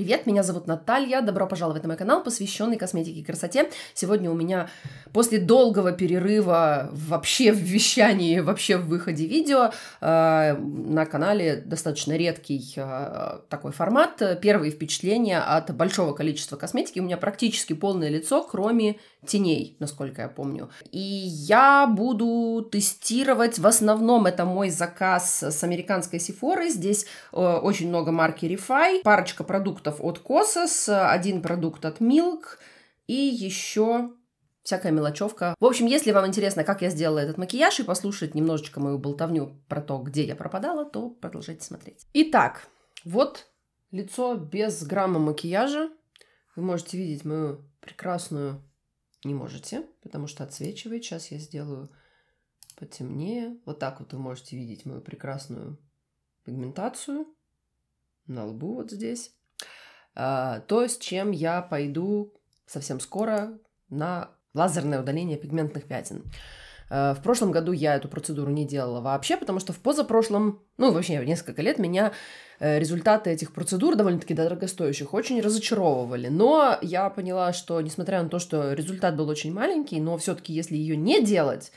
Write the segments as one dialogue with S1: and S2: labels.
S1: Привет, меня зовут Наталья, добро пожаловать на мой канал, посвященный косметике и красоте. Сегодня у меня после долгого перерыва вообще в вещании, вообще в выходе видео э, на канале достаточно редкий э, такой формат. Первые впечатления от большого количества косметики. У меня практически полное лицо, кроме теней, насколько я помню. И я буду тестировать, в основном это мой заказ с американской Сифоры. Здесь э, очень много марки Refy, парочка продуктов продуктов от Косос, один продукт от Milk и еще всякая мелочевка. В общем, если вам интересно, как я сделала этот макияж и послушать немножечко мою болтовню про то, где я пропадала, то продолжайте смотреть. Итак, вот лицо без грамма макияжа. Вы можете видеть мою прекрасную... Не можете, потому что отсвечивает. Сейчас я сделаю потемнее. Вот так вот вы можете видеть мою прекрасную пигментацию на лбу вот здесь. А, то, с чем я пойду совсем скоро на лазерное удаление пигментных пятен. А, в прошлом году я эту процедуру не делала вообще, потому что в позапрошлом, ну, вообще несколько лет меня э, результаты этих процедур, довольно-таки дорогостоящих, очень разочаровывали. Но я поняла, что, несмотря на то, что результат был очень маленький, но все таки если ее не делать,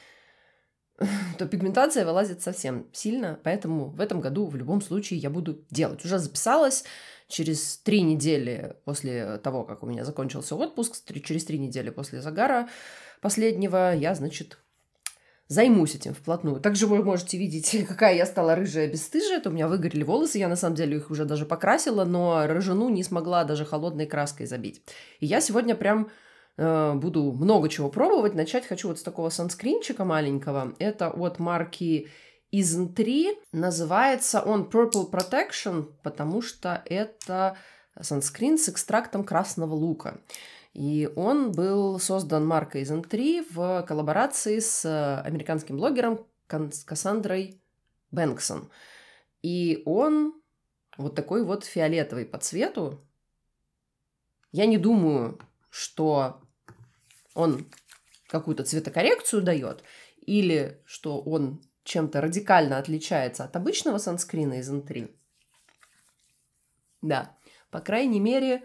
S1: то пигментация вылазит совсем сильно, поэтому в этом году в любом случае я буду делать. Уже записалась, через три недели после того, как у меня закончился отпуск, через три недели после загара последнего, я, значит, займусь этим вплотную. Также вы можете видеть, какая я стала рыжая бесстыжая. Это у меня выгорели волосы, я на самом деле их уже даже покрасила, но рыжину не смогла даже холодной краской забить. И я сегодня прям Э, буду много чего пробовать. Начать хочу вот с такого санскринчика маленького. Это от марки isn Называется он Purple Protection, потому что это санскрин с экстрактом красного лука. И он был создан маркой isn в коллаборации с э, американским блогером Кассандрой Бэнксон. И он вот такой вот фиолетовый по цвету. Я не думаю, что он какую-то цветокоррекцию дает, или что он чем-то радикально отличается от обычного санскрина изнутри. Да, по крайней мере,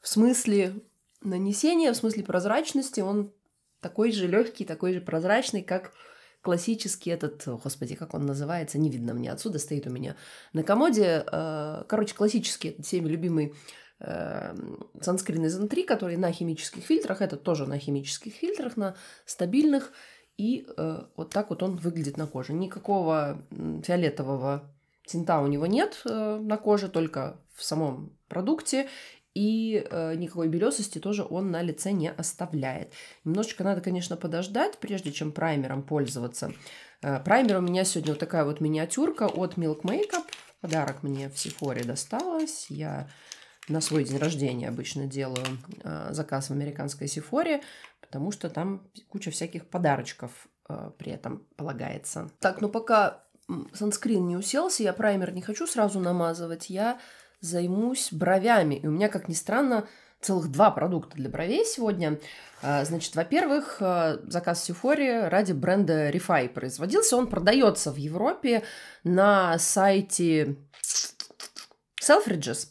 S1: в смысле нанесения, в смысле прозрачности, он такой же легкий, такой же прозрачный, как классический этот, господи, как он называется, не видно мне отсюда, стоит у меня на комоде. Э, короче, классический, всеми любимый Эм, санскрин из n который на химических фильтрах, это тоже на химических фильтрах, на стабильных, и э, вот так вот он выглядит на коже. Никакого фиолетового тинта у него нет э, на коже, только в самом продукте, и э, никакой белесости тоже он на лице не оставляет. Немножечко надо, конечно, подождать, прежде чем праймером пользоваться. Э, праймер у меня сегодня вот такая вот миниатюрка от Milk Makeup. Подарок мне в Сифоре досталось. Я на свой день рождения обычно делаю а, заказ в американской Сифоре, потому что там куча всяких подарочков а, при этом полагается. Так, ну пока санскрин не уселся, я праймер не хочу сразу намазывать, я займусь бровями. И у меня, как ни странно, целых два продукта для бровей сегодня. А, значит, во-первых, заказ Сифори ради бренда Refy производился. Он продается в Европе на сайте Selfridges.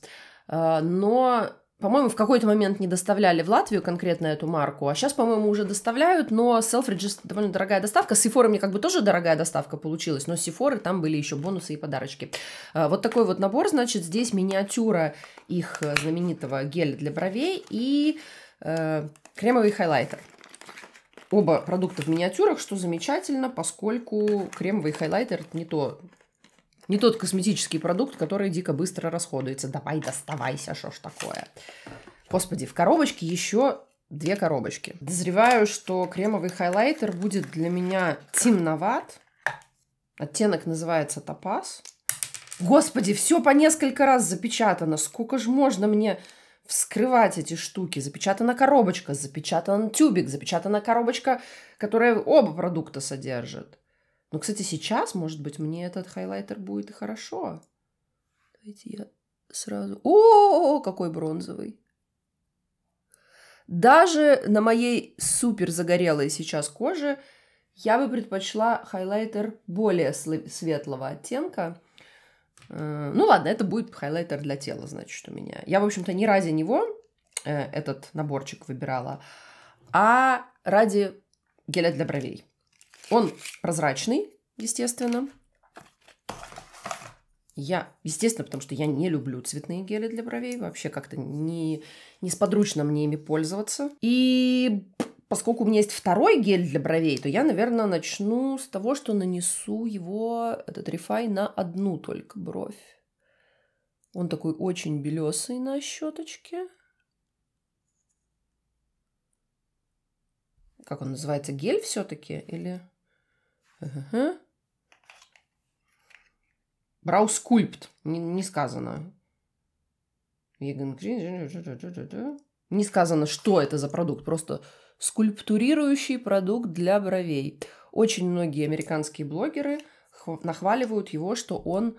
S1: Э, но по-моему, в какой-то момент не доставляли в Латвию конкретно эту марку, а сейчас, по-моему, уже доставляют, но Selfridges довольно дорогая доставка. С Sephora мне как бы тоже дорогая доставка получилась, но с Sephora там были еще бонусы и подарочки. Э, вот такой вот набор, значит, здесь миниатюра их знаменитого геля для бровей и э, кремовый хайлайтер. Оба продукта в миниатюрах, что замечательно, поскольку кремовый хайлайтер не то, не тот косметический продукт, который дико быстро расходуется. Давай, доставайся, что ж такое. Господи, в коробочке еще две коробочки. Дозреваю, что кремовый хайлайтер будет для меня темноват. Оттенок называется топаз. Господи, все по несколько раз запечатано. Сколько же можно мне вскрывать эти штуки? Запечатана коробочка, запечатан тюбик, запечатана коробочка, которая оба продукта содержит. Но, ну, кстати, сейчас, может быть, мне этот хайлайтер будет хорошо. Давайте я сразу... О, какой бронзовый! Даже на моей супер загорелой сейчас коже я бы предпочла хайлайтер более светлого оттенка. Э, ну ладно, это будет хайлайтер для тела, значит, у меня. Я, в общем-то, не ради него э, этот наборчик выбирала, а ради геля для бровей. Он прозрачный, естественно. Я, естественно, потому что я не люблю цветные гели для бровей, вообще как-то не, не сподручно мне ими пользоваться. И поскольку у меня есть второй гель для бровей, то я, наверное, начну с того, что нанесу его, этот рефай, на одну только бровь. Он такой очень белесый на щеточке. Как он называется? Гель все-таки или Ага. Браускульпт. Не, не сказано. Не сказано, что это за продукт. Просто скульптурирующий продукт для бровей. Очень многие американские блогеры нахваливают его, что он...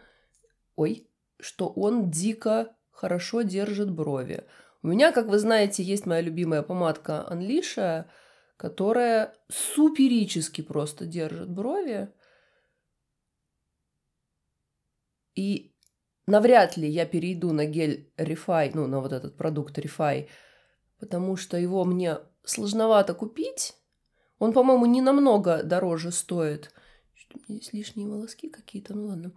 S1: Ой, что он дико хорошо держит брови. У меня, как вы знаете, есть моя любимая помадка Анлиша – которая суперически просто держит брови. И навряд ли я перейду на гель Refine, ну, на вот этот продукт Refine, потому что его мне сложновато купить. Он, по-моему, не намного дороже стоит – есть лишние волоски какие-то, ну ладно.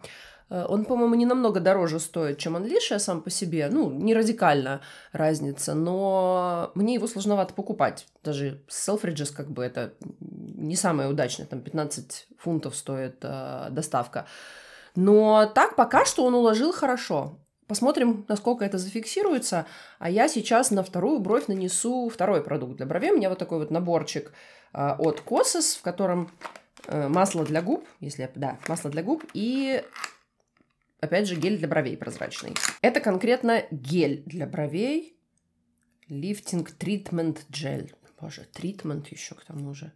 S1: Э, он, по-моему, не намного дороже стоит, чем Unleash а сам по себе. Ну, не радикально разница, но мне его сложновато покупать. Даже Selfridges как бы это не самое удачное. Там 15 фунтов стоит э, доставка. Но так пока что он уложил хорошо. Посмотрим, насколько это зафиксируется. А я сейчас на вторую бровь нанесу второй продукт для бровей. У меня вот такой вот наборчик э, от Косос, в котором Э, масло для губ, если Да, масло для губ и, опять же, гель для бровей прозрачный. Это конкретно гель для бровей Lifting Treatment Gel. Боже, treatment еще к тому же.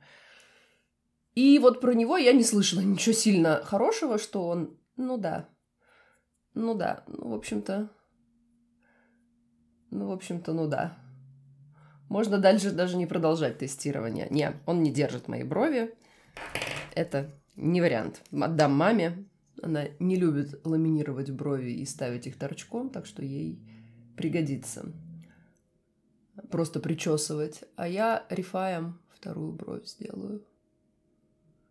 S1: И вот про него я не слышала ничего сильно хорошего, что он... Ну да. Ну да. Ну, в общем-то... Ну, в общем-то, ну да. Можно дальше даже не продолжать тестирование. Не, он не держит мои брови это не вариант. Отдам маме. Она не любит ламинировать брови и ставить их торчком, так что ей пригодится просто причесывать. А я рифаем вторую бровь сделаю.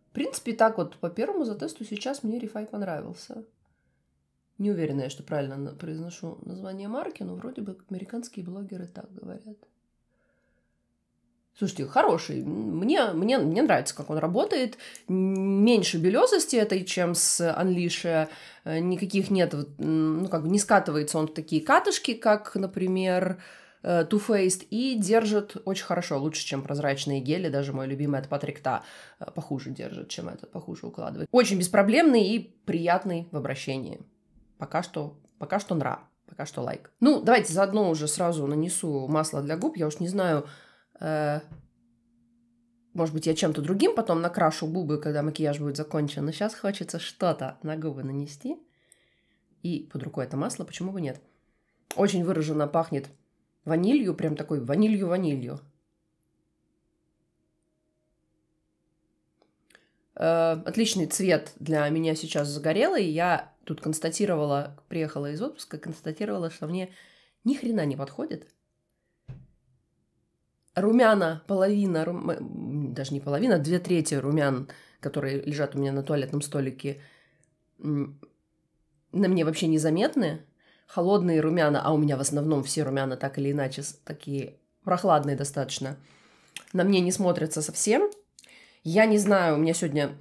S1: В принципе, так вот по первому затесту сейчас мне рифай понравился. Не уверена я, что правильно произношу название марки, но вроде бы американские блогеры так говорят. Слушайте, хороший. Мне, мне, мне нравится, как он работает. Меньше белезости этой, чем с Unleash. Э, никаких нет, ну, как бы не скатывается он в такие катышки, как, например, э, Too Faced, и держит очень хорошо, лучше, чем прозрачные гели, даже мой любимый от Патрик Та э, похуже держит, чем этот, похуже укладывает. Очень беспроблемный и приятный в обращении. Пока что, пока что нра, пока что лайк. Ну, давайте заодно уже сразу нанесу масло для губ, я уж не знаю, Э, может быть, я чем-то другим потом накрашу губы, когда макияж будет закончен, но сейчас хочется что-то на губы нанести. И под рукой это масло, почему бы нет? Очень выраженно пахнет ванилью, прям такой ванилью-ванилью. Э, отличный цвет для меня сейчас загорелый. Я тут констатировала, приехала из отпуска, констатировала, что мне ни хрена не подходит румяна, половина, рум... даже не половина, две трети румян, которые лежат у меня на туалетном столике, на мне вообще незаметны. Холодные румяна, а у меня в основном все румяна так или иначе такие прохладные достаточно, на мне не смотрятся совсем. Я не знаю, у меня сегодня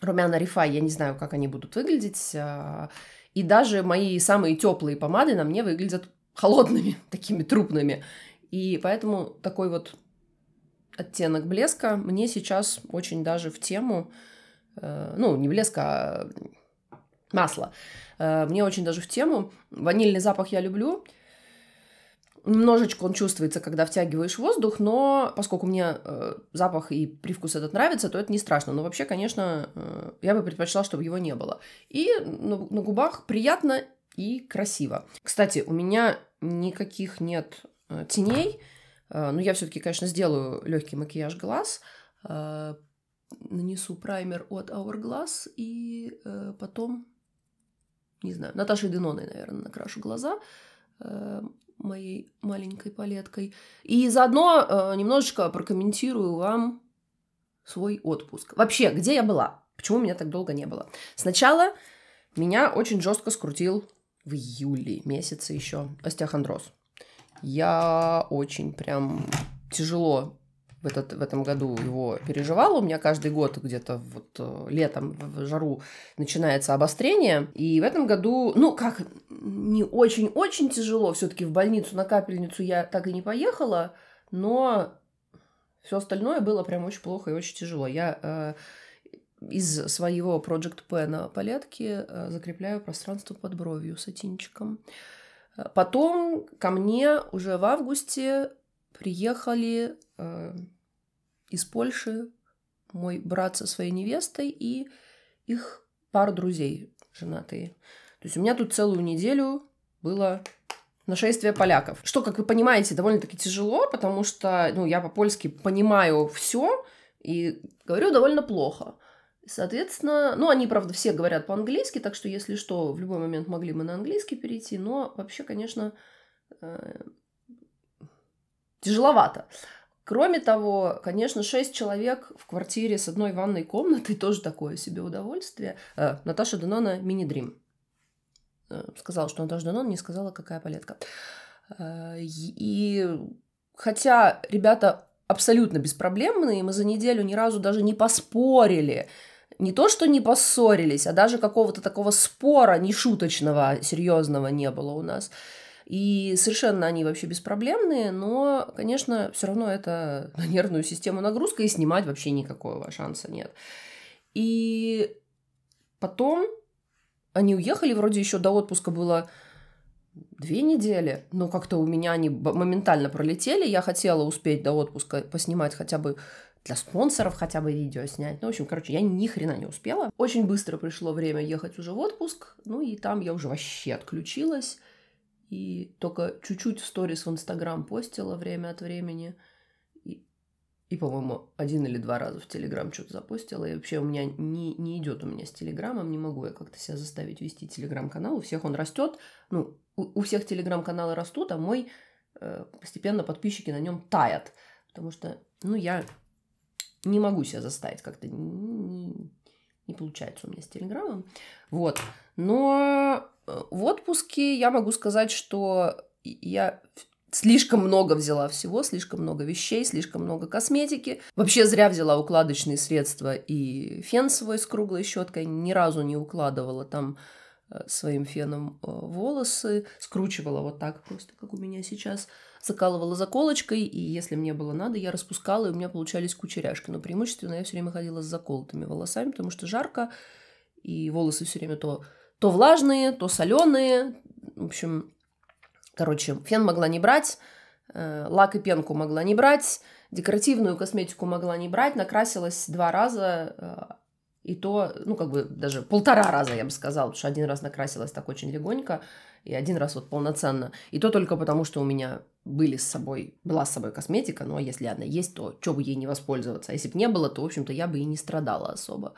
S1: румяна Рифай, я не знаю, как они будут выглядеть. А, и даже мои самые теплые помады на мне выглядят холодными, такими трупными. И поэтому такой вот оттенок блеска мне сейчас очень даже в тему, э, ну, не блеска, а масла. Э, мне очень даже в тему. Ванильный запах я люблю. Немножечко он чувствуется, когда втягиваешь воздух, но поскольку мне э, запах и привкус этот нравится, то это не страшно. Но вообще, конечно, э, я бы предпочла, чтобы его не было. И на, на губах приятно и красиво. Кстати, у меня никаких нет Э, теней. Э, Но ну, я все-таки, конечно, сделаю легкий макияж глаз, э, нанесу праймер от Hourglass и потом, не знаю, Наташей Деноной, наверное, накрашу глаза моей маленькой палеткой. И заодно немножечко прокомментирую вам свой отпуск. Вообще, где я была? Почему меня так долго не было? Сначала меня очень жестко скрутил в июле месяце еще остеохондроз. Я очень прям тяжело в, этот, в этом году его переживала. У меня каждый год где-то вот э, летом в жару начинается обострение. И в этом году, ну как, не очень-очень тяжело. все таки в больницу на капельницу я так и не поехала, но все остальное было прям очень плохо и очень тяжело. Я э, из своего Project P на палетке э, закрепляю пространство под бровью сатинчиком. Потом ко мне уже в августе приехали э, из Польши мой брат со своей невестой и их пару друзей женатые. То есть у меня тут целую неделю было нашествие поляков. Что, как вы понимаете, довольно-таки тяжело, потому что ну, я по-польски понимаю все и говорю довольно плохо. Соответственно, ну, они, правда, все говорят по-английски, так что, если что, в любой момент могли мы на английский перейти, но вообще, конечно, э, тяжеловато. Кроме того, конечно, шесть человек в квартире с одной ванной комнатой тоже такое себе удовольствие. Э, Наташа Данона мини-дрим. Э, сказала, что Наташа Данон не сказала, какая палетка. Э, и хотя ребята абсолютно беспроблемные, мы за неделю ни разу даже не поспорили, не то, что не поссорились, а даже какого-то такого спора нешуточного, серьезного не было у нас. И совершенно они вообще беспроблемные, но, конечно, все равно это на нервную систему нагрузка, и снимать вообще никакого шанса нет. И потом они уехали, вроде еще до отпуска было две недели, но как-то у меня они моментально пролетели. Я хотела успеть до отпуска поснимать хотя бы для спонсоров хотя бы видео снять. Ну, в общем, короче, я ни хрена не успела. Очень быстро пришло время ехать уже в отпуск, ну и там я уже вообще отключилась. И только чуть-чуть сторис в Инстаграм постила время от времени. И, по-моему, один или два раза в Телеграм что-то запустила И вообще у меня не, не идет у меня с Телеграмом, не могу я как-то себя заставить вести Телеграм-канал. У всех он растет. Ну, у, у всех Телеграм-каналы растут, а мой э, постепенно подписчики на нем таят. Потому что, ну, я не могу себя заставить как-то не получается у меня с Телеграмом. Вот. Но э, в отпуске я могу сказать, что я слишком много взяла всего, слишком много вещей, слишком много косметики. Вообще зря взяла укладочные средства и фен свой с круглой щеткой. Ни разу не укладывала там э, своим феном э, волосы, скручивала вот так просто, как у меня сейчас закалывала заколочкой, и если мне было надо, я распускала, и у меня получались кучеряшки. Но преимущественно я все время ходила с заколотыми волосами, потому что жарко, и волосы все время то, то влажные, то соленые. В общем, короче, фен могла не брать, э, лак и пенку могла не брать, декоративную косметику могла не брать, накрасилась два раза, э, и то, ну, как бы даже полтора раза, я бы сказала, потому что один раз накрасилась так очень легонько, и один раз вот полноценно. И то только потому, что у меня были с собой, была с собой косметика, но если она есть, то что бы ей не воспользоваться. А если бы не было, то, в общем-то, я бы и не страдала особо.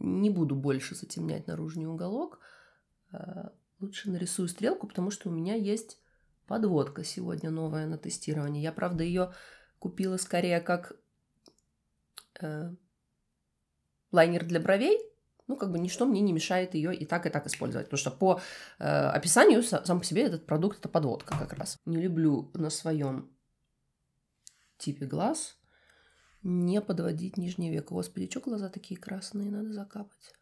S1: Не буду больше затемнять наружный уголок. Э, лучше нарисую стрелку, потому что у меня есть подводка сегодня новая на тестирование. Я, правда, ее купила скорее как э, лайнер для бровей, ну, как бы ничто мне не мешает ее и так, и так использовать. Потому что по э, описанию сам по себе этот продукт это подводка как раз. Не люблю на своем типе глаз не подводить нижнее веко. Господи, что глаза такие красные, надо закапать.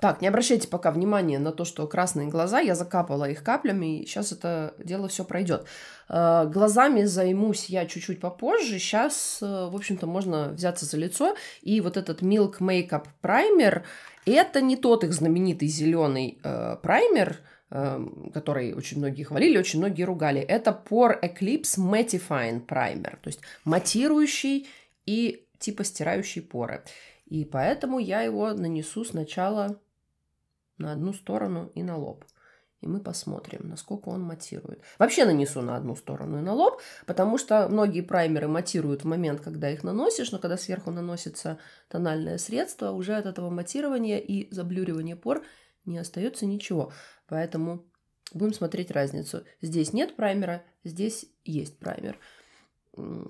S1: Так, не обращайте пока внимания на то, что красные глаза, я закапала их каплями, и сейчас это дело все пройдет. Э, глазами займусь я чуть-чуть попозже, сейчас, э, в общем-то, можно взяться за лицо, и вот этот Milk Makeup Primer, это не тот их знаменитый зеленый э, праймер, эм, который очень многие хвалили, очень многие ругали. Это Pore Eclipse Mattifying Primer, то есть матирующий и типа стирающий поры. И поэтому я его нанесу сначала на одну сторону и на лоб. И мы посмотрим, насколько он матирует. Вообще нанесу на одну сторону и на лоб, потому что многие праймеры матируют в момент, когда их наносишь, но когда сверху наносится тональное средство, уже от этого матирования и заблюривания пор не остается ничего. Поэтому будем смотреть разницу. Здесь нет праймера, здесь есть праймер.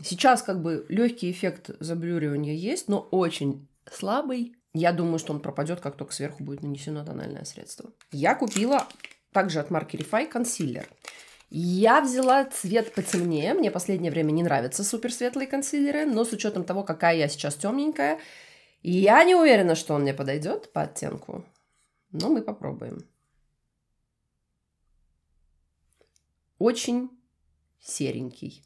S1: Сейчас как бы легкий эффект заблюривания есть, но очень слабый, я думаю, что он пропадет, как только сверху будет нанесено тональное средство. Я купила также от марки Refy консилер. Я взяла цвет потемнее. Мне последнее время не нравятся суперсветлые консилеры, но с учетом того, какая я сейчас темненькая, я не уверена, что он мне подойдет по оттенку. Но мы попробуем. Очень серенький.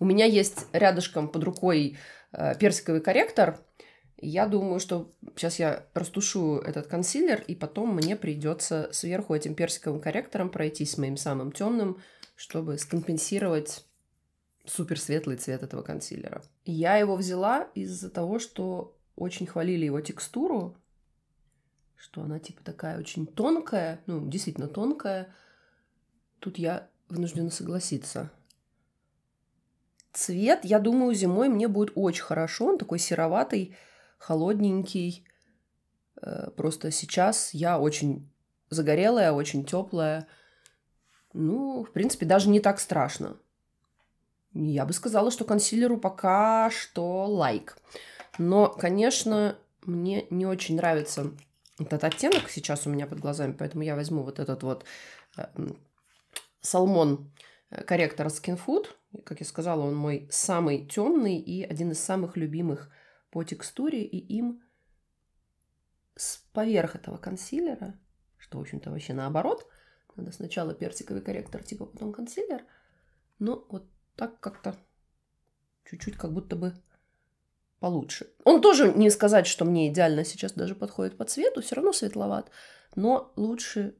S1: У меня есть рядышком под рукой Э, персиковый корректор. Я думаю, что сейчас я растушу этот консилер, и потом мне придется сверху этим персиковым корректором пройтись моим самым темным, чтобы скомпенсировать супер светлый цвет этого консилера. Я его взяла из-за того, что очень хвалили его текстуру, что она типа такая очень тонкая, ну, действительно тонкая. Тут я вынуждена согласиться цвет, я думаю, зимой мне будет очень хорошо. Он такой сероватый, холодненький. Э, просто сейчас я очень загорелая, очень теплая. Ну, в принципе, даже не так страшно. Я бы сказала, что консилеру пока что лайк. Но, конечно, мне не очень нравится этот оттенок сейчас у меня под глазами, поэтому я возьму вот этот вот э, салмон корректор Skin Food. Как я сказала, он мой самый темный и один из самых любимых по текстуре. И им поверх этого консилера, что, в общем-то, вообще наоборот, надо сначала персиковый корректор, типа потом консилер, но вот так как-то чуть-чуть как будто бы получше. Он тоже не сказать, что мне идеально сейчас даже подходит по цвету, все равно светловат, но лучше,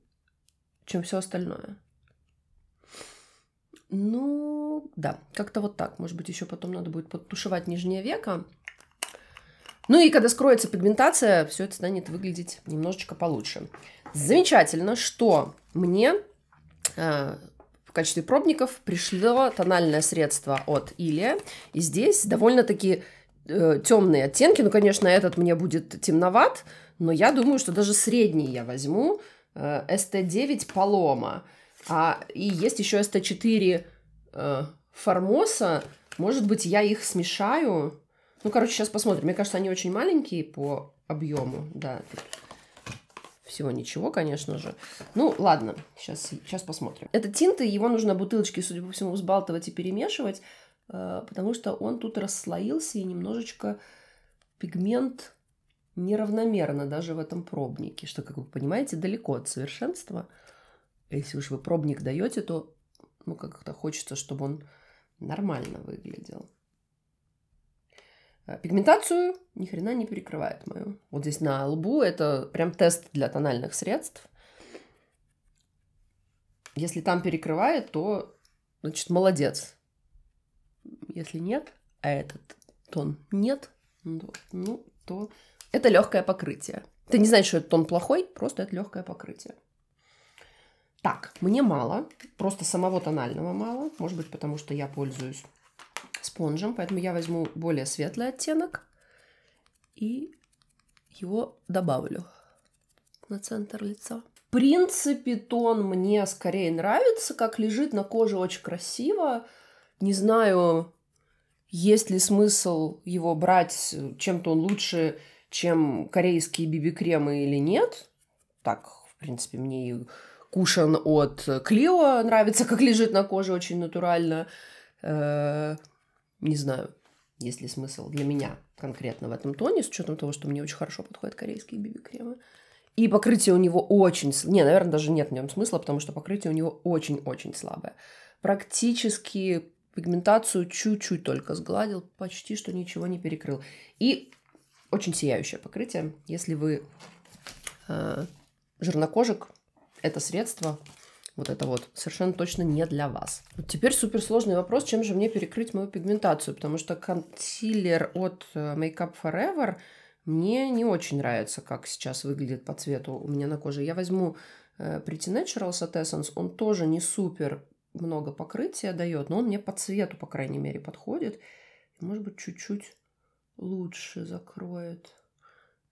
S1: чем все остальное. Ну, да, как-то вот так. Может быть, еще потом надо будет подтушевать нижнее веко. Ну и когда скроется пигментация, все это станет выглядеть немножечко получше. Замечательно, что мне э, в качестве пробников пришло тональное средство от Илия. И здесь довольно-таки э, темные оттенки. Ну, конечно, этот мне будет темноват, но я думаю, что даже средний я возьму. Э, ST9 Paloma. А, и есть еще ST4 э, Формоса. Может быть, я их смешаю. Ну, короче, сейчас посмотрим. Мне кажется, они очень маленькие по объему. Да, всего ничего, конечно же. Ну, ладно, сейчас, сейчас посмотрим. Это тинты, его нужно бутылочки, судя по всему, взбалтывать и перемешивать, э, потому что он тут расслоился и немножечко пигмент неравномерно даже в этом пробнике, что, как вы понимаете, далеко от совершенства. А если уж вы пробник даете, то ну, как-то хочется, чтобы он нормально выглядел. А, пигментацию ни хрена не перекрывает мою. Вот здесь на лбу это прям тест для тональных средств. Если там перекрывает, то значит молодец. Если нет, а этот тон нет, ну то ну, это легкое покрытие. Ты не знаешь, что этот тон плохой, просто это легкое покрытие. Так, мне мало, просто самого тонального мало, может быть, потому что я пользуюсь спонжем, поэтому я возьму более светлый оттенок и его добавлю на центр лица. В принципе, тон мне скорее нравится, как лежит на коже очень красиво. Не знаю, есть ли смысл его брать, чем-то он лучше, чем корейские биби-кремы или нет. Так, в принципе, мне и кушан от Клео нравится, как лежит на коже, очень натурально. Э, не знаю, есть ли смысл для меня конкретно в этом тоне, с учетом того, что мне очень хорошо подходят корейские биби-кремы. И покрытие у него очень... Не, наверное, даже нет в нем смысла, потому что покрытие у него очень-очень слабое. Практически пигментацию чуть-чуть только сгладил, почти что ничего не перекрыл. И очень сияющее покрытие. Если вы э, жирнокожик, это средство, вот это вот, совершенно точно не для вас. Теперь суперсложный вопрос, чем же мне перекрыть мою пигментацию, потому что консилер от Make э, Makeup Forever мне не очень нравится, как сейчас выглядит по цвету у меня на коже. Я возьму э, Pretty Natural от Essence, он тоже не супер много покрытия дает, но он мне по цвету, по крайней мере, подходит. Может быть, чуть-чуть лучше закроет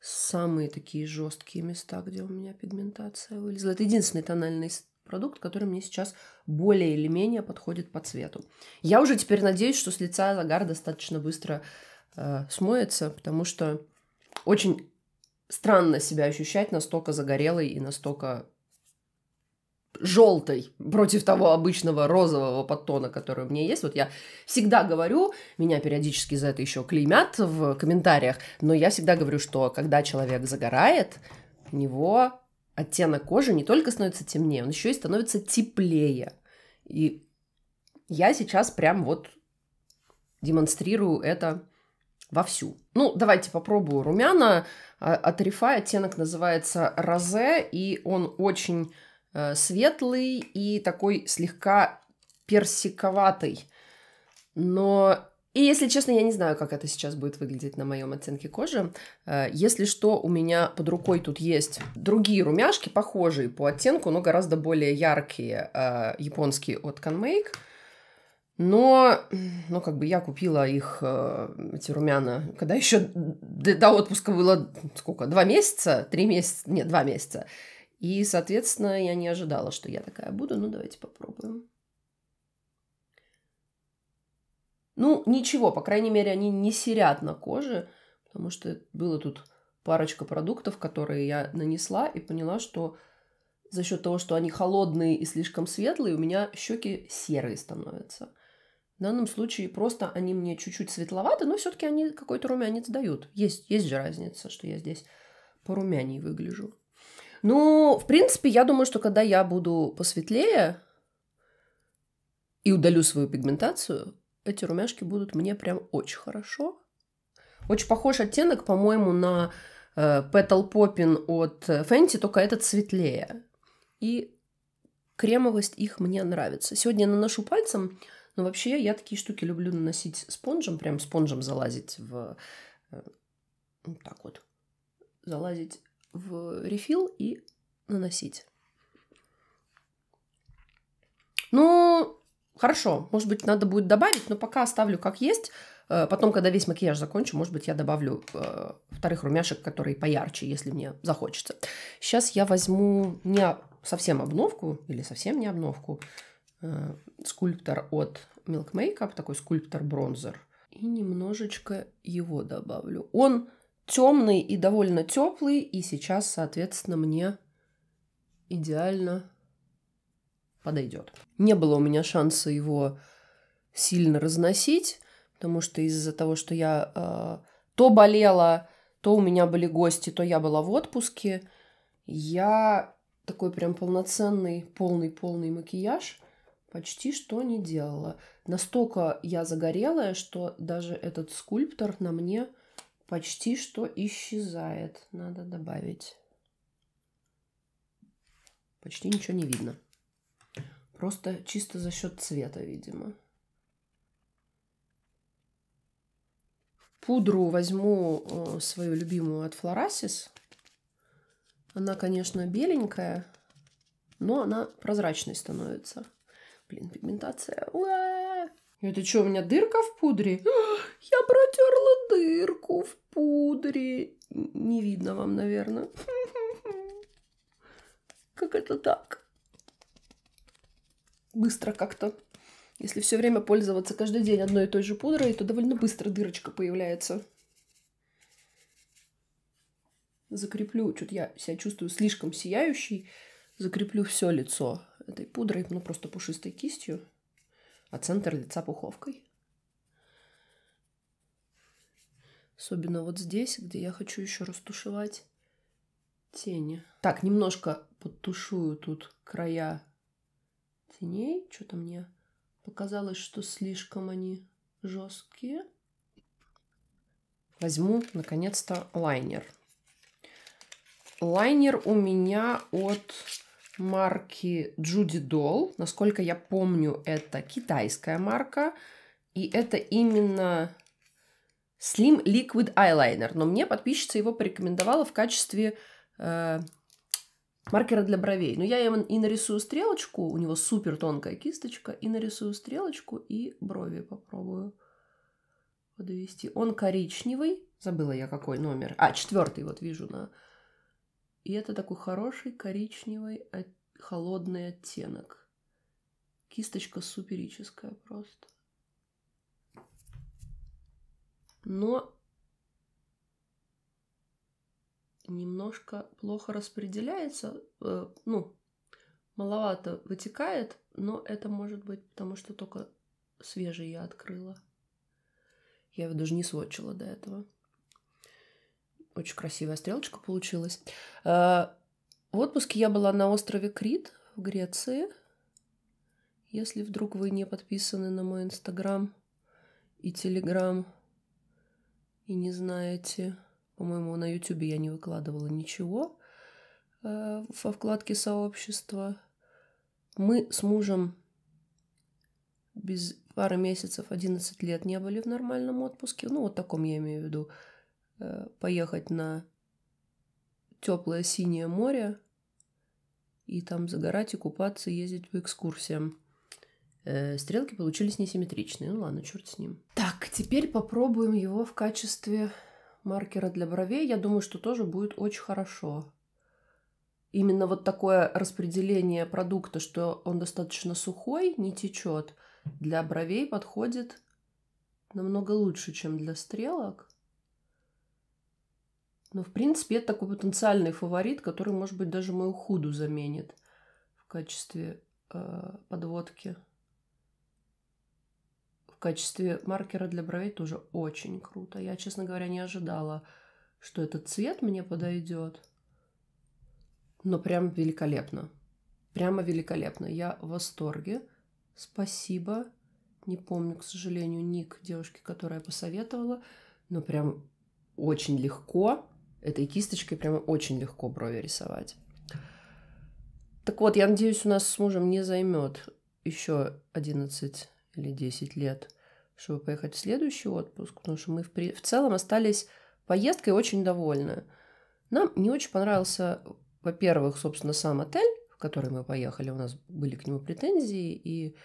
S1: самые такие жесткие места, где у меня пигментация вылезла. Это единственный тональный продукт, который мне сейчас более или менее подходит по цвету. Я уже теперь надеюсь, что с лица загар достаточно быстро э, смоется, потому что очень странно себя ощущать настолько загорелой и настолько желтой против того обычного розового подтона, который у меня есть. Вот я всегда говорю, меня периодически за это еще клеймят в комментариях, но я всегда говорю, что когда человек загорает, у него оттенок кожи не только становится темнее, он еще и становится теплее. И я сейчас прям вот демонстрирую это вовсю. Ну, давайте попробую румяна. От а, а Рифа оттенок называется Розе, и он очень Э, светлый и такой слегка персиковатый. Но и если честно, я не знаю, как это сейчас будет выглядеть на моем оттенке кожи. Э, если что, у меня под рукой тут есть другие румяшки, похожие по оттенку, но гораздо более яркие, э, японские от CanMake. Но, ну, как бы я купила их, эти румяна, когда еще до отпуска было, сколько, два месяца? Три месяца? Нет, два месяца. И, соответственно, я не ожидала, что я такая буду. Ну, давайте попробуем. Ну, ничего, по крайней мере, они не серят на коже, потому что было тут парочка продуктов, которые я нанесла, и поняла, что за счет того, что они холодные и слишком светлые, у меня щеки серые становятся. В данном случае просто они мне чуть-чуть светловаты, но все-таки они какой-то румянец дают. Есть, есть же разница, что я здесь порумяней выгляжу. Ну, в принципе, я думаю, что когда я буду посветлее и удалю свою пигментацию, эти румяшки будут мне прям очень хорошо. Очень похож оттенок, по-моему, на э, Petal Poppin от э, Fenty, только этот светлее. И кремовость их мне нравится. Сегодня я наношу пальцем, но вообще я такие штуки люблю наносить спонжем, прям спонжем залазить в... Э, вот ну, так вот. Залазить в рефил и наносить. Ну, хорошо, может быть, надо будет добавить, но пока оставлю как есть. Э, потом, когда весь макияж закончу, может быть, я добавлю э, вторых румяшек, которые поярче, если мне захочется. Сейчас я возьму не совсем обновку, или совсем не обновку, э, скульптор от Milk Makeup, такой скульптор бронзер. И немножечко его добавлю. Он темный и довольно теплый, и сейчас, соответственно, мне идеально подойдет. Не было у меня шанса его сильно разносить, потому что из-за того, что я э, то болела, то у меня были гости, то я была в отпуске, я такой прям полноценный, полный-полный макияж почти что не делала. Настолько я загорелая, что даже этот скульптор на мне – почти что исчезает, надо добавить. Почти ничего не видно. Просто чисто за счет цвета, видимо. Пудру возьму э, свою любимую от Флорасис. Она, конечно, беленькая, но она прозрачной становится. Блин, пигментация. Уа! И «Это что, у меня дырка в пудре?» «Я протерла дырку в пудре». Не видно вам, наверное. Как это так? Быстро как-то. Если все время пользоваться каждый день одной и той же пудрой, то довольно быстро дырочка появляется. Закреплю, Чуть я себя чувствую слишком сияющей. Закреплю все лицо этой пудрой, ну просто пушистой кистью а центр лица пуховкой. Особенно вот здесь, где я хочу еще растушевать тени. Так, немножко подтушую тут края теней. Что-то мне показалось, что слишком они жесткие. Возьму, наконец-то, лайнер. Лайнер у меня от марки Джуди Дол. Насколько я помню, это китайская марка. И это именно Slim Liquid Eyeliner. Но мне подписчица его порекомендовала в качестве э, маркера для бровей. Но я ему и нарисую стрелочку. У него супер тонкая кисточка. И нарисую стрелочку и брови попробую подвести. Он коричневый. Забыла я какой номер. А, четвертый вот вижу на и это такой хороший коричневый э, холодный оттенок. Кисточка суперическая просто. Но немножко плохо распределяется, э, ну, маловато вытекает, но это может быть потому, что только свежий я открыла. Я его даже не сводчила до этого. Очень красивая стрелочка получилась. А, в отпуске я была на острове Крит в Греции. Если вдруг вы не подписаны на мой инстаграм и телеграм и не знаете, по-моему, на ютубе я не выкладывала ничего а, во вкладке сообщества. Мы с мужем без пары месяцев, 11 лет не были в нормальном отпуске. Ну, вот таком я имею в виду. Э, поехать на теплое синее море и там загорать и купаться, ездить по экскурсиям. Э, стрелки получились несимметричные. Ну ладно, черт с ним. Так, теперь попробуем его в качестве маркера для бровей. Я думаю, что тоже будет очень хорошо. Именно вот такое распределение продукта, что он достаточно сухой, не течет, для бровей подходит намного лучше, чем для стрелок. Но, ну, в принципе, это такой потенциальный фаворит, который, может быть, даже мою худу заменит в качестве э, подводки. В качестве маркера для бровей тоже очень круто. Я, честно говоря, не ожидала, что этот цвет мне подойдет. Но прям великолепно. Прямо великолепно. Я в восторге. Спасибо. Не помню, к сожалению, ник девушки, которая посоветовала. Но прям очень легко этой кисточкой прямо очень легко брови рисовать. Так вот, я надеюсь, у нас с мужем не займет еще 11 или 10 лет, чтобы поехать в следующий отпуск, потому что мы в, при... в целом остались поездкой очень довольны. Нам не очень понравился, во-первых, собственно, сам отель, в который мы поехали, у нас были к нему претензии, и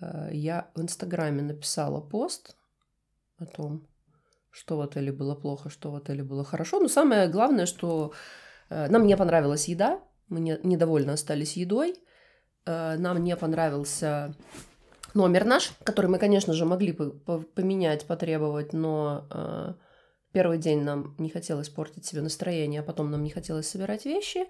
S1: э, я в Инстаграме написала пост о том, что в отеле было плохо, что в отеле было хорошо. Но самое главное, что э, нам не понравилась еда, мы не, недовольны остались едой, э, нам не понравился номер наш, который мы, конечно же, могли поменять, потребовать, но э, первый день нам не хотелось портить себе настроение, а потом нам не хотелось собирать вещи.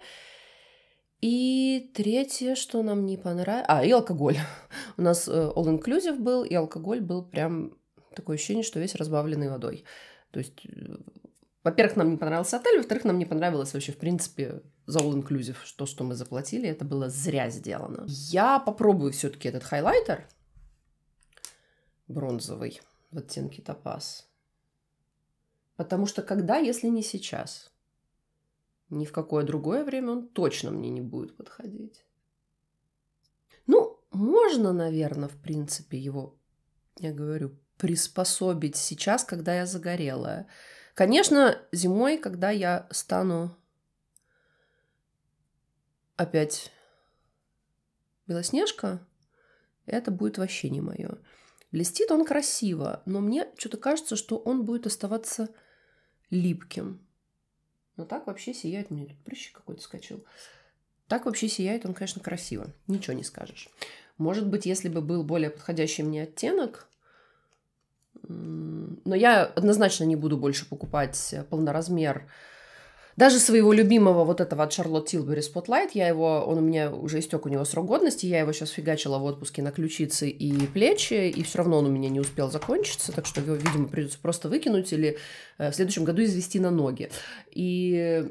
S1: И третье, что нам не понравилось... А, и алкоголь. У нас all-inclusive был, и алкоголь был прям Такое ощущение, что весь разбавленный водой. То есть, э, во-первых, нам не понравился отель, во-вторых, нам не понравилось вообще, в принципе, за all inclusive, что, что мы заплатили, это было зря сделано. Я попробую все-таки этот хайлайтер бронзовый в оттенке топаз. Потому что когда, если не сейчас? Ни в какое другое время он точно мне не будет подходить. Ну, можно, наверное, в принципе, его, я говорю, приспособить сейчас, когда я загорелая. Конечно, зимой, когда я стану опять Белоснежка, это будет вообще не мое. Блестит он красиво, но мне что-то кажется, что он будет оставаться липким. Но так вообще сияет... Мне тут прыщик какой-то скачил. Так вообще сияет он, конечно, красиво. Ничего не скажешь. Может быть, если бы был более подходящий мне оттенок, но я однозначно не буду больше покупать э, полноразмер даже своего любимого вот этого от Charlotte Tilbury Spotlight, я его, он у меня уже истек у него срок годности, я его сейчас фигачила в отпуске на ключицы и плечи, и все равно он у меня не успел закончиться, так что его, видимо, придется просто выкинуть или э, в следующем году извести на ноги. И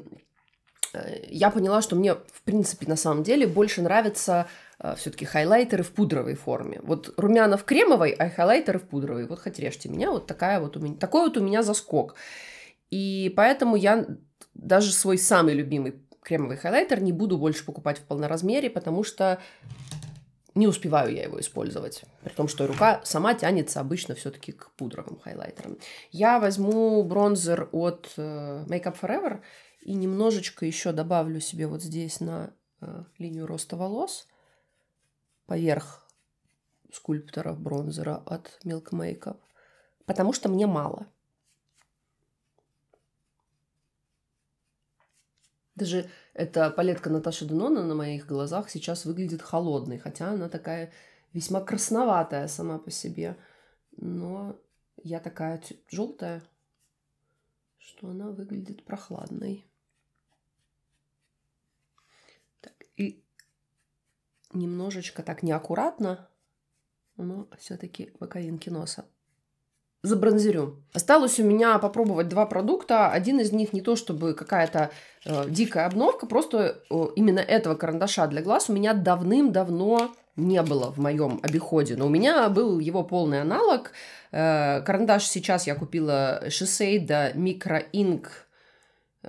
S1: Э, я поняла, что мне, в принципе, на самом деле больше нравятся э, все-таки хайлайтеры в пудровой форме. Вот румяна в кремовой, а хайлайтеры в пудровой. Вот хоть режьте меня, вот такая вот у меня, такой вот у меня заскок. И поэтому я даже свой самый любимый кремовый хайлайтер не буду больше покупать в полноразмере, потому что не успеваю я его использовать. При том, что рука сама тянется обычно все-таки к пудровым хайлайтерам. Я возьму бронзер от э, Make Up Forever и немножечко еще добавлю себе вот здесь на э, линию роста волос поверх скульптора бронзера от Milk Makeup, потому что мне мало. Даже эта палетка Наташи Денона на моих глазах сейчас выглядит холодной, хотя она такая весьма красноватая сама по себе. Но я такая желтая, что она выглядит прохладной. и немножечко так неаккуратно, но все-таки в окоинке носа. Забронзерю. Осталось у меня попробовать два продукта. Один из них не то чтобы какая-то э, дикая обновка, просто э, именно этого карандаша для глаз у меня давным-давно не было в моем обиходе, но у меня был его полный аналог. Э, карандаш сейчас я купила Shiseido Micro Ink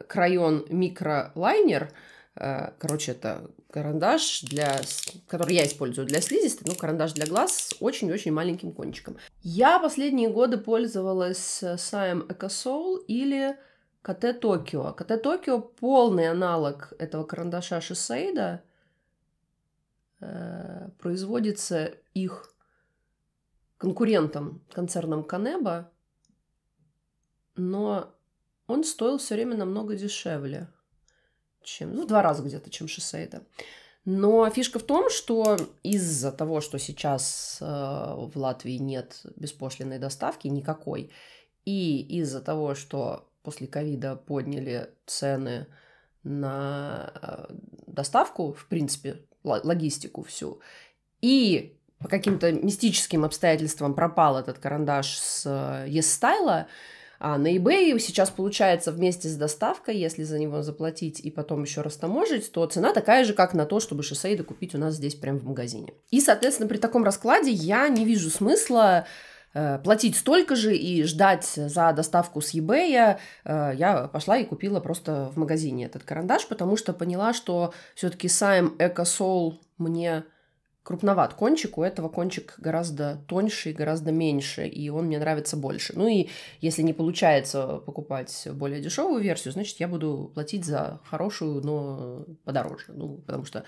S1: Crayon Micro Liner. Э, Э, короче, это карандаш, для, который я использую для слизистой, ну, карандаш для глаз с очень-очень маленьким кончиком. Я последние годы пользовалась Саем э, Экосол или КТ Токио. КТ Токио полный аналог этого карандаша Шисейда. Э, производится их конкурентом, концерном Канеба, но он стоил все время намного дешевле чем, ну, в два раза где-то, чем Шисейда. Но фишка в том, что из-за того, что сейчас э, в Латвии нет беспошлиной доставки никакой, и из-за того, что после ковида подняли цены на э, доставку, в принципе, логистику всю, и по каким-то мистическим обстоятельствам пропал этот карандаш с э, Естайла, э, yes а на eBay сейчас получается вместе с доставкой, если за него заплатить и потом еще раз таможить, то цена такая же, как на то, чтобы шоссейда купить у нас здесь прямо в магазине. И, соответственно, при таком раскладе я не вижу смысла э, платить столько же и ждать за доставку с eBay, э, я пошла и купила просто в магазине этот карандаш, потому что поняла, что все-таки сам Экосол мне крупноват кончик, у этого кончик гораздо тоньше и гораздо меньше, и он мне нравится больше. Ну и если не получается покупать более дешевую версию, значит, я буду платить за хорошую, но подороже. Ну, потому что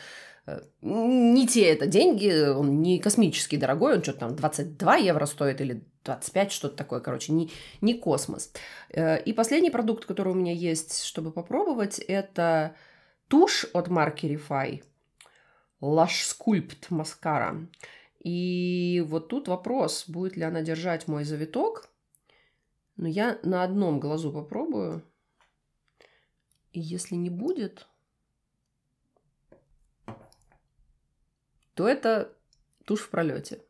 S1: э, не те это деньги, он не космически дорогой, он что-то там 22 евро стоит или 25, что-то такое, короче, не, не космос. Э, и последний продукт, который у меня есть, чтобы попробовать, это тушь от марки Refine скульпт маскара. И вот тут вопрос, будет ли она держать мой завиток. Но я на одном глазу попробую. И если не будет, то это тушь в пролете.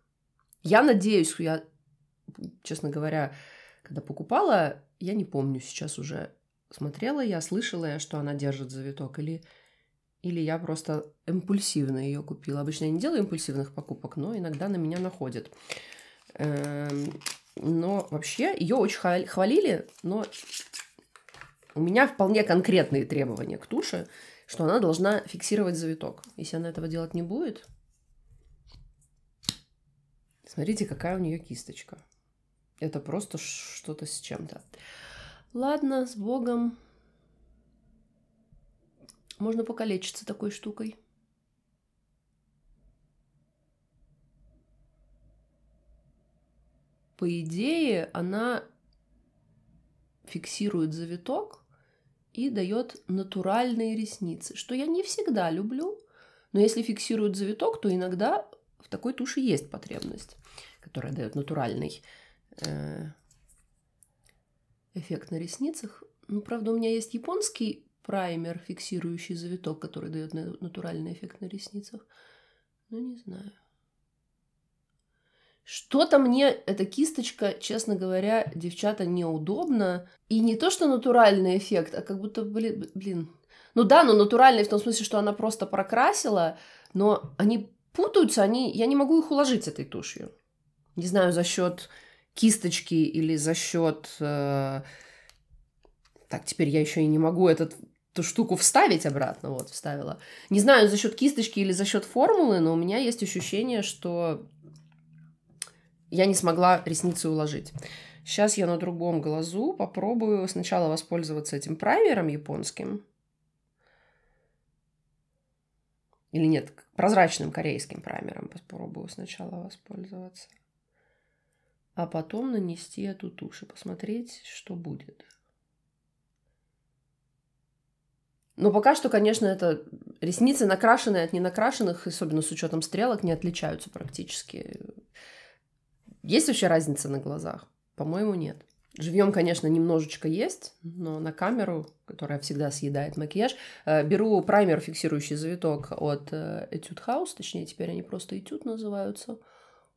S1: Я надеюсь, я, честно говоря, когда покупала, я не помню сейчас уже, смотрела я, слышала я, что она держит завиток или или я просто импульсивно ее купила. Обычно я не делаю импульсивных покупок, но иногда на меня находит эм, Но вообще ее очень хвалили, но у меня вполне конкретные требования к туше, что она должна фиксировать завиток. Если она этого делать не будет, смотрите, какая у нее кисточка. Это просто что-то с чем-то. Ладно, с Богом. Можно покалечиться такой штукой. По идее, она фиксирует завиток и дает натуральные ресницы, что я не всегда люблю, но если фиксирует завиток, то иногда в такой туши есть потребность, которая дает натуральный э, эффект на ресницах. Ну, правда, у меня есть японский праймер, фиксирующий завиток, который дает натуральный эффект на ресницах. Ну, не знаю. Что-то мне эта кисточка, честно говоря, девчата, неудобно. И не то, что натуральный эффект, а как будто, блин, блин. Ну да, но ну натуральный в том смысле, что она просто прокрасила, но они путаются, они, я не могу их уложить этой тушью. Не знаю, за счет кисточки или за счет... Э... Так, теперь я еще и не могу этот ту штуку вставить обратно, вот, вставила. Не знаю, за счет кисточки или за счет формулы, но у меня есть ощущение, что я не смогла ресницы уложить. Сейчас я на другом глазу попробую сначала воспользоваться этим праймером японским. Или нет, прозрачным корейским праймером попробую сначала воспользоваться. А потом нанести эту тушь и посмотреть, что будет. Но пока что, конечно, это ресницы накрашенные от ненакрашенных, особенно с учетом стрелок, не отличаются практически. Есть вообще разница на глазах? По-моему, нет. Живьем, конечно, немножечко есть, но на камеру, которая всегда съедает макияж, э, беру праймер, фиксирующий завиток от э, Etude House, точнее, теперь они просто Etude называются.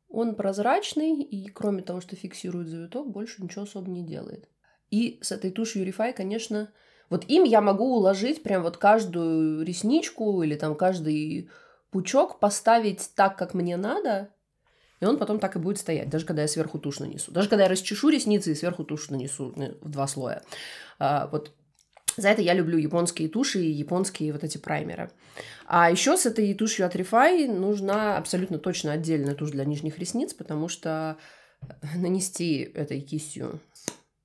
S1: Он прозрачный, и кроме того, что фиксирует завиток, больше ничего особо не делает. И с этой тушью Refine, конечно, вот им я могу уложить прям вот каждую ресничку или там каждый пучок поставить так, как мне надо, и он потом так и будет стоять, даже когда я сверху тушь нанесу. Даже когда я расчешу ресницы и сверху тушь нанесу э, в два слоя. А, вот за это я люблю японские туши и японские вот эти праймеры. А еще с этой тушью от Refai нужна абсолютно точно отдельная тушь для нижних ресниц, потому что нанести этой кистью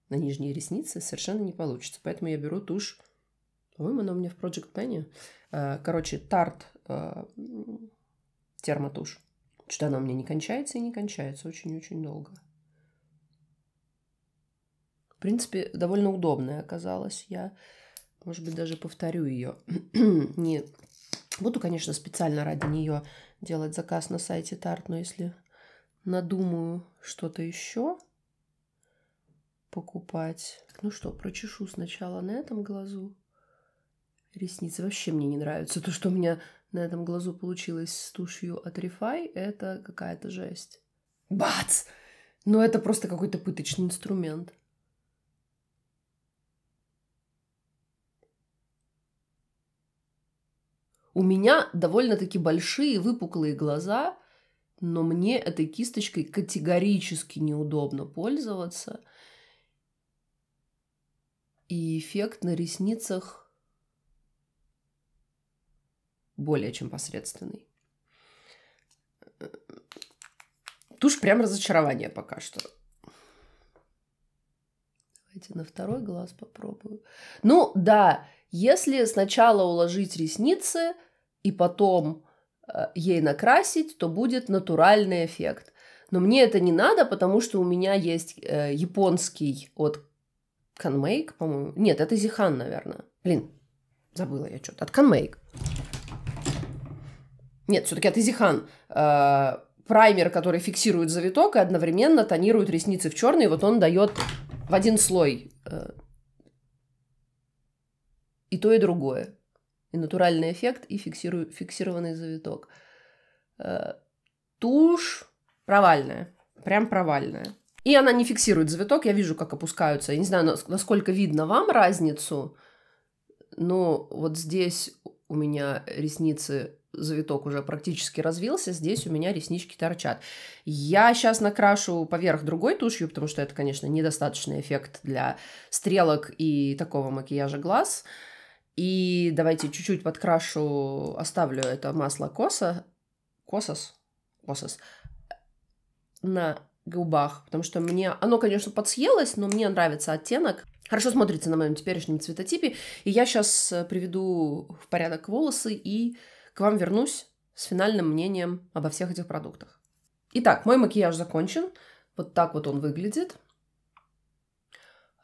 S1: на нижние ресницы совершенно не получится. Поэтому я беру тушь, ой, моему она у меня в Project Penny. Э, короче, тарт э, термотушь. Что-то она у меня не кончается и не кончается очень-очень долго. В принципе, довольно удобная оказалась. Я, может быть, даже повторю ее. не буду, конечно, специально ради нее делать заказ на сайте Тарт, но если надумаю что-то еще, покупать. Ну что, прочешу сначала на этом глазу. Ресницы вообще мне не нравятся. То, что у меня на этом глазу получилось с тушью от Refy, это какая-то жесть. Бац! Но ну, это просто какой-то пыточный инструмент. У меня довольно-таки большие выпуклые глаза, но мне этой кисточкой категорически неудобно пользоваться – и эффект на ресницах более чем посредственный. Тушь прям разочарование пока что. Давайте на второй глаз попробую. Ну да, если сначала уложить ресницы и потом э, ей накрасить, то будет натуральный эффект. Но мне это не надо, потому что у меня есть э, японский от Канмейк, по-моему. Нет, это Зихан, наверное. Блин, забыла я что-то. От Канмейк. Нет, все-таки от Изихан. Э, праймер, который фиксирует завиток и одновременно тонирует ресницы в черный. Вот он дает в один слой э, и то, и другое. И натуральный эффект, и фиксиру... фиксированный завиток. Э, тушь провальная. Прям провальная. И она не фиксирует завиток, я вижу, как опускаются. Я не знаю, насколько видно вам разницу, но вот здесь у меня ресницы завиток уже практически развился, здесь у меня реснички торчат. Я сейчас накрашу поверх другой тушью, потому что это, конечно, недостаточный эффект для стрелок и такого макияжа глаз. И давайте чуть-чуть подкрашу, оставлю это масло коса, косос, косос, на губах, потому что мне... Оно, конечно, подсъелось, но мне нравится оттенок. Хорошо смотрится на моем теперешнем цветотипе. И я сейчас э, приведу в порядок волосы и к вам вернусь с финальным мнением обо всех этих продуктах. Итак, мой макияж закончен. Вот так вот он выглядит.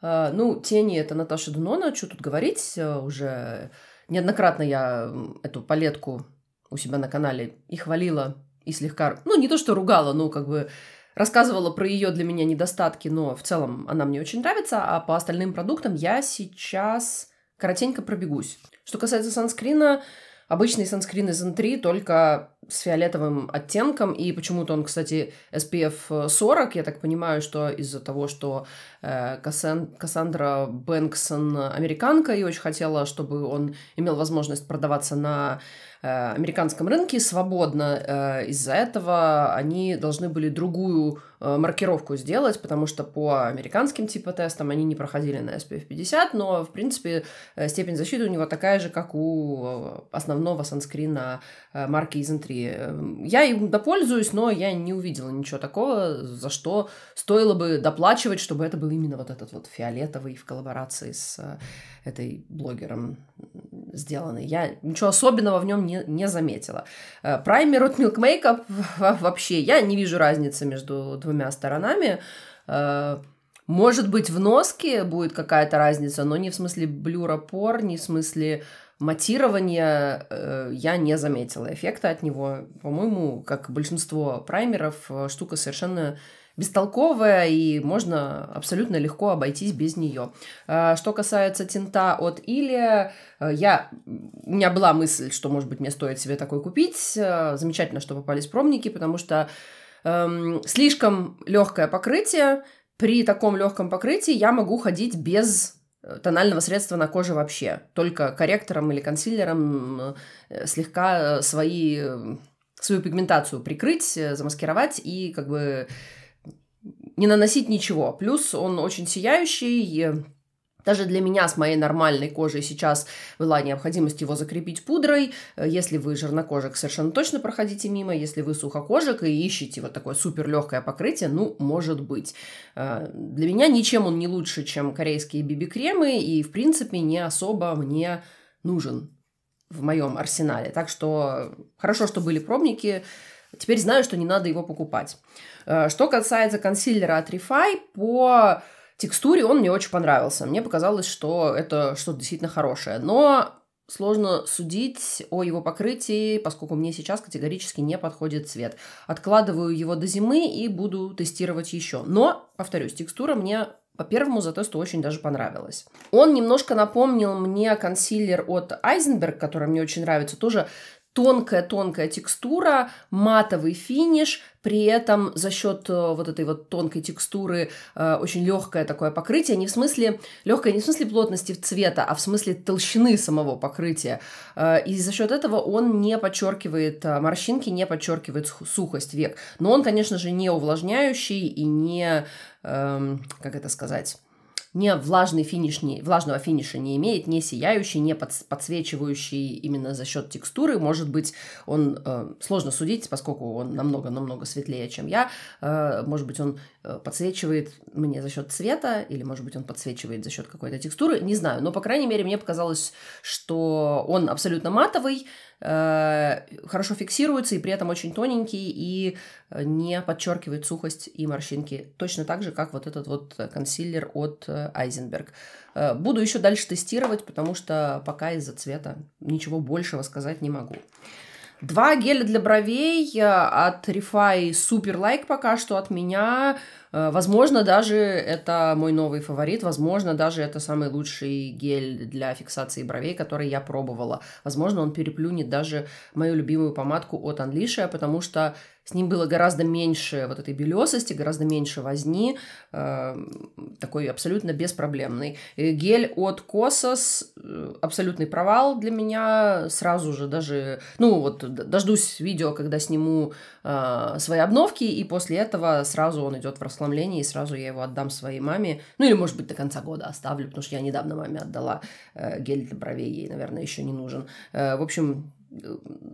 S1: Э, ну, тени это Наташа Дунона, что тут говорить, э, уже неоднократно я эту палетку у себя на канале и хвалила, и слегка, ну, не то что ругала, но как бы Рассказывала про ее для меня недостатки, но в целом она мне очень нравится, а по остальным продуктам я сейчас коротенько пробегусь. Что касается санскрина, обычный санскрин из N3, только с фиолетовым оттенком, и почему-то он, кстати, SPF 40, я так понимаю, что из-за того, что э, Кассан... Кассандра Бэнксон американка, и очень хотела, чтобы он имел возможность продаваться на э, американском рынке свободно, э, из-за этого они должны были другую э, маркировку сделать, потому что по американским типа тестам они не проходили на SPF 50, но, в принципе, э, степень защиты у него такая же, как у э, основного санскрина э, марки Изентри. Эм, я им допользуюсь, но я не увидела ничего такого, за что стоило бы доплачивать, чтобы это был именно вот этот вот фиолетовый в коллаборации с э, этой блогером сделанный. Я ничего особенного в нем не, не заметила. Э, праймер от Milk Makeup вообще, я не вижу разницы между двумя сторонами. Э, может быть, в носке будет какая-то разница, но не в смысле блюропор, не в смысле матирования. Э, я не заметила эффекта от него. По-моему, как большинство праймеров, э, штука совершенно бестолковая, и можно абсолютно легко обойтись без нее. Э, что касается тинта от Или, э, я, у меня была мысль, что, может быть, мне стоит себе такой купить. Замечательно, что попались промники, потому что эм, слишком легкое покрытие, при таком легком покрытии я могу ходить без э, тонального средства на коже вообще. Только корректором или консилером э, э, слегка свои, свою пигментацию прикрыть, замаскировать и как бы не наносить ничего. Плюс он очень сияющий, даже для меня с моей нормальной кожей сейчас была необходимость его закрепить пудрой. Э, если вы жирнокожик, совершенно точно проходите мимо. Если вы сухокожик и ищете вот такое супер легкое покрытие, ну, может быть. Э, для меня ничем он не лучше, чем корейские биби-кремы, и, в принципе, не особо мне нужен в моем арсенале. Так что хорошо, что были пробники. Теперь знаю, что не надо его покупать. Э, что касается консилера от Refy, по текстуре он мне очень понравился. Мне показалось, что это что-то действительно хорошее. Но сложно судить о его покрытии, поскольку мне сейчас категорически не подходит цвет. Откладываю его до зимы и буду тестировать еще. Но, повторюсь, текстура мне по первому за тесту очень даже понравилась. Он немножко напомнил мне консилер от Айзенберг, который мне очень нравится, тоже тонкая-тонкая текстура, матовый финиш, при этом за счет э, вот этой вот тонкой текстуры э, очень легкое такое покрытие, не в смысле легкое, не в смысле плотности цвета, а в смысле толщины самого покрытия. Э, и за счет этого он не подчеркивает э, морщинки, не подчеркивает сухость век. Но он, конечно же, не увлажняющий и не, э, как это сказать, не влажный финиш, не, влажного финиша не имеет, не сияющий, не под, подсвечивающий именно за счет текстуры. Может быть, он э, сложно судить, поскольку он намного-намного светлее, чем я. Э, может быть, он Э, подсвечивает мне за счет цвета, или, может быть, он подсвечивает за счет какой-то текстуры, не знаю. Но, по крайней мере, мне показалось, что он абсолютно матовый, э, хорошо фиксируется и при этом очень тоненький и э, не подчеркивает сухость и морщинки. Точно так же, как вот этот вот консилер от Айзенберг. Буду еще дальше тестировать, потому что пока из-за цвета ничего большего сказать не могу. Два геля для бровей э, от Рифай супер лайк пока что от меня. Э, возможно, даже это мой новый фаворит. Возможно, даже это самый лучший гель для фиксации бровей, который я пробовала. Возможно, он переплюнет даже мою любимую помадку от Unleash, потому что с ним было гораздо меньше вот этой белесости, гораздо меньше возни, э, такой абсолютно беспроблемный. И э, гель от Косос э, абсолютный провал для меня сразу же даже, ну вот дождусь видео, когда сниму э, свои обновки, и после этого сразу он идет в расслабление, и сразу я его отдам своей маме, ну или может быть до конца года оставлю, потому что я недавно маме отдала э, гель для бровей, ей, наверное, еще не нужен. Э, в общем,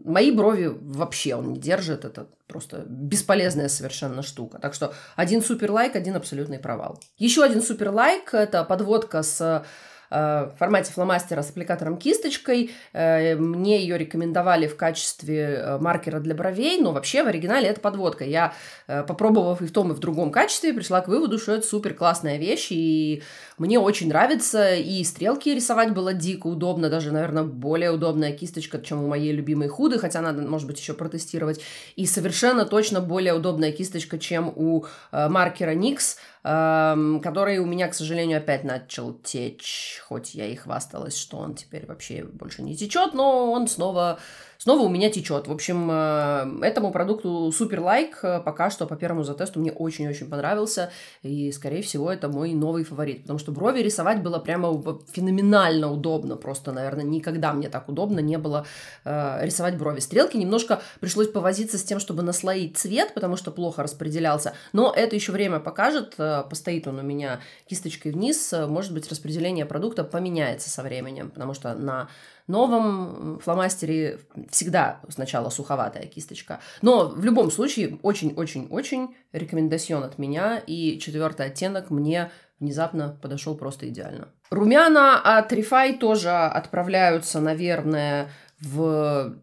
S1: Мои брови вообще он не держит, это просто бесполезная совершенно штука. Так что один супер лайк, один абсолютный провал. Еще один супер лайк – это подводка с Э, в формате фломастера с аппликатором кисточкой. Э, мне ее рекомендовали в качестве э, маркера для бровей, но вообще в оригинале это подводка. Я, попробовав и в том, и в другом качестве, пришла к выводу, что это супер классная вещь, и мне очень нравится, и стрелки рисовать было дико удобно, даже, наверное, более удобная кисточка, чем у моей любимой худы, хотя надо, может быть, еще протестировать, и совершенно точно более удобная кисточка, чем у маркера Никс. Эм, который у меня, к сожалению, опять начал течь, хоть я и хвасталась, что он теперь вообще больше не течет, но он снова снова у меня течет. В общем, э, этому продукту супер лайк. Э, пока что по первому затесту мне очень-очень понравился. И, скорее всего, это мой новый фаворит. Потому что брови рисовать было прямо феноменально удобно. Просто, наверное, никогда мне так удобно не было э, рисовать брови. Стрелки немножко пришлось повозиться с тем, чтобы наслоить цвет, потому что плохо распределялся. Но это еще время покажет. Э, постоит он у меня кисточкой вниз. Может быть, распределение продукта поменяется со временем. Потому что на новом фломастере всегда сначала суховатая кисточка. Но в любом случае, очень-очень-очень рекомендацион от меня, и четвертый оттенок мне внезапно подошел просто идеально. Румяна от Refi тоже отправляются, наверное, в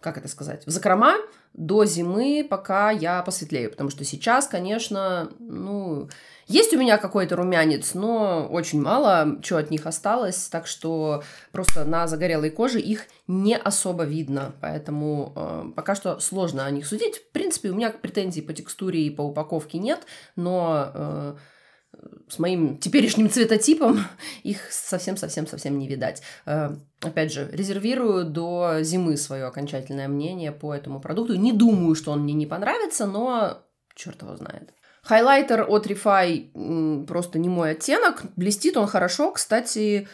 S1: как это сказать, в закрома до зимы, пока я посветлею. Потому что сейчас, конечно, ну, есть у меня какой-то румянец, но очень мало что от них осталось, так что просто на загорелой коже их не особо видно, поэтому э, пока что сложно о них судить. В принципе, у меня претензий по текстуре и по упаковке нет, но э, с моим теперешним цветотипом их совсем-совсем-совсем не видать. Э, опять же, резервирую до зимы свое окончательное мнение по этому продукту. Не думаю, что он мне не понравится, но черт его знает. Хайлайтер от Refi просто не мой оттенок. Блестит он хорошо, кстати.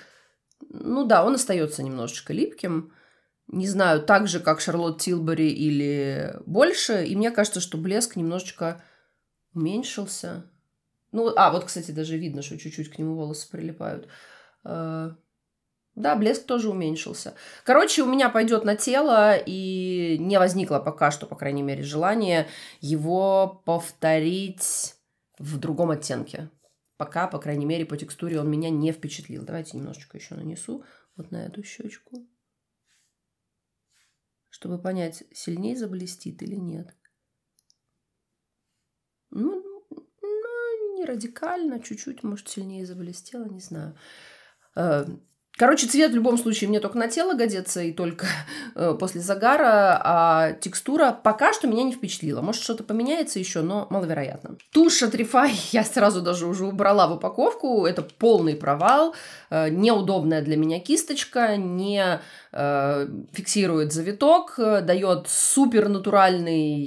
S1: Ну да, он остается немножечко липким. Не знаю, так же, как Шарлотт Тилбери или больше. И мне кажется, что блеск немножечко уменьшился. Ну, а, вот, кстати, даже видно, что чуть-чуть к нему волосы прилипают. Э, да, блеск тоже уменьшился. Короче, у меня пойдет на тело, и не возникло пока что, по крайней мере, желания его повторить в другом оттенке. Пока, по крайней мере, по текстуре он меня не впечатлил. Давайте немножечко еще нанесу вот на эту щечку, чтобы понять, сильнее заблестит или нет. радикально, чуть-чуть, может, сильнее заблестело, не знаю. Э, Короче, цвет в любом случае мне только на тело годится и только э, после загара, а текстура пока что меня не впечатлила. Может, что-то поменяется еще, но маловероятно. Тушь от Refy я сразу даже уже убрала в упаковку. Это полный провал. Э, неудобная для меня кисточка, не э, фиксирует завиток, дает супер натуральный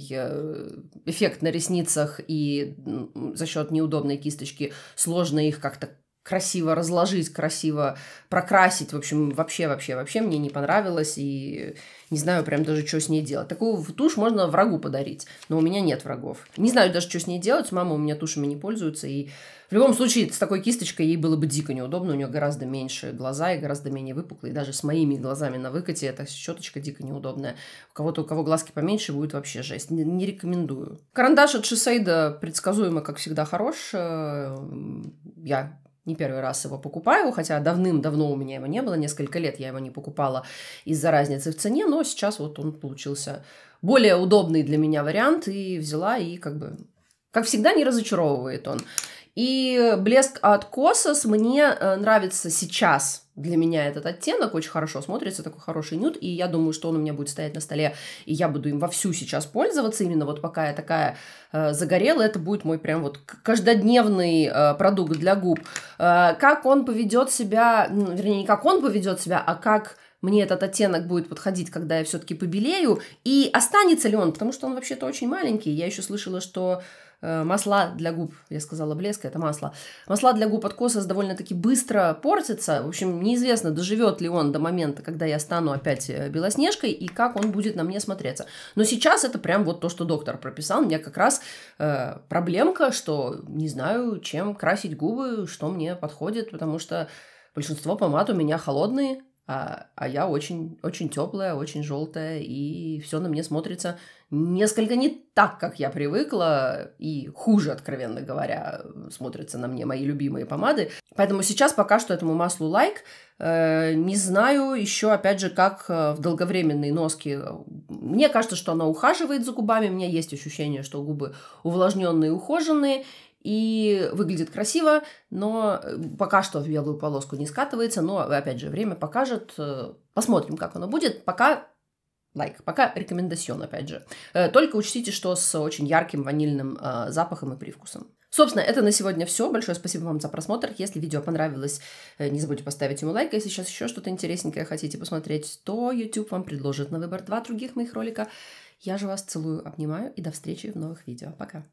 S1: эффект на ресницах и за счет неудобной кисточки сложно их как-то красиво разложить, красиво прокрасить. В общем, вообще, вообще, вообще мне не понравилось, и не знаю прям даже, что с ней делать. Такую тушь можно врагу подарить, но у меня нет врагов. Не знаю даже, что с ней делать, мама у меня тушами не пользуется, и в любом случае с такой кисточкой ей было бы дико неудобно, у нее гораздо меньше глаза и гораздо менее выпуклые, даже с моими глазами на выкате эта щеточка дико неудобная. У кого-то, у кого глазки поменьше, будет вообще жесть. Не, не рекомендую. Карандаш от Шисейда предсказуемо, как всегда, хорош. Э, я не первый раз его покупаю, хотя давным-давно у меня его не было, несколько лет я его не покупала из-за разницы в цене, но сейчас вот он получился более удобный для меня вариант, и взяла, и как бы, как всегда, не разочаровывает он. И блеск от Косос мне э, нравится сейчас, для меня этот оттенок очень хорошо смотрится, такой хороший нюд, и я думаю, что он у меня будет стоять на столе, и я буду им вовсю сейчас пользоваться, именно вот пока я такая э, загорелая, это будет мой прям вот каждодневный э, продукт для губ. Э, как он поведет себя, ну, вернее, не как он поведет себя, а как мне этот оттенок будет подходить, когда я все-таки побелею, и останется ли он, потому что он вообще-то очень маленький, я еще слышала, что Э, масла для губ, я сказала блеск, это масло. Масла для губ от Косос довольно-таки быстро портится В общем, неизвестно, доживет ли он до момента, когда я стану опять э, белоснежкой, и как он будет на мне смотреться. Но сейчас это прям вот то, что доктор прописал. У меня как раз э, проблемка, что не знаю, чем красить губы, что мне подходит, потому что большинство помад у меня холодные, а, а я очень, очень теплая, очень желтая, и все на мне смотрится несколько не так, как я привыкла, и хуже, откровенно говоря, смотрятся на мне мои любимые помады. Поэтому сейчас пока что этому маслу лайк. Э, не знаю еще, опять же, как э, в долговременной носке. Мне кажется, что она ухаживает за губами. У меня есть ощущение, что губы увлажненные, ухоженные и выглядит красиво, но э, пока что в белую полоску не скатывается, но, опять же, время покажет. Посмотрим, как оно будет. Пока лайк. Пока рекомендацион, опять же. Э, только учтите, что с очень ярким ванильным э, запахом и привкусом. Собственно, это на сегодня все. Большое спасибо вам за просмотр. Если видео понравилось, э, не забудьте поставить ему лайк. А если сейчас еще что-то интересненькое хотите посмотреть, то YouTube вам предложит на выбор два других моих ролика. Я же вас целую, обнимаю и до встречи в новых видео. Пока!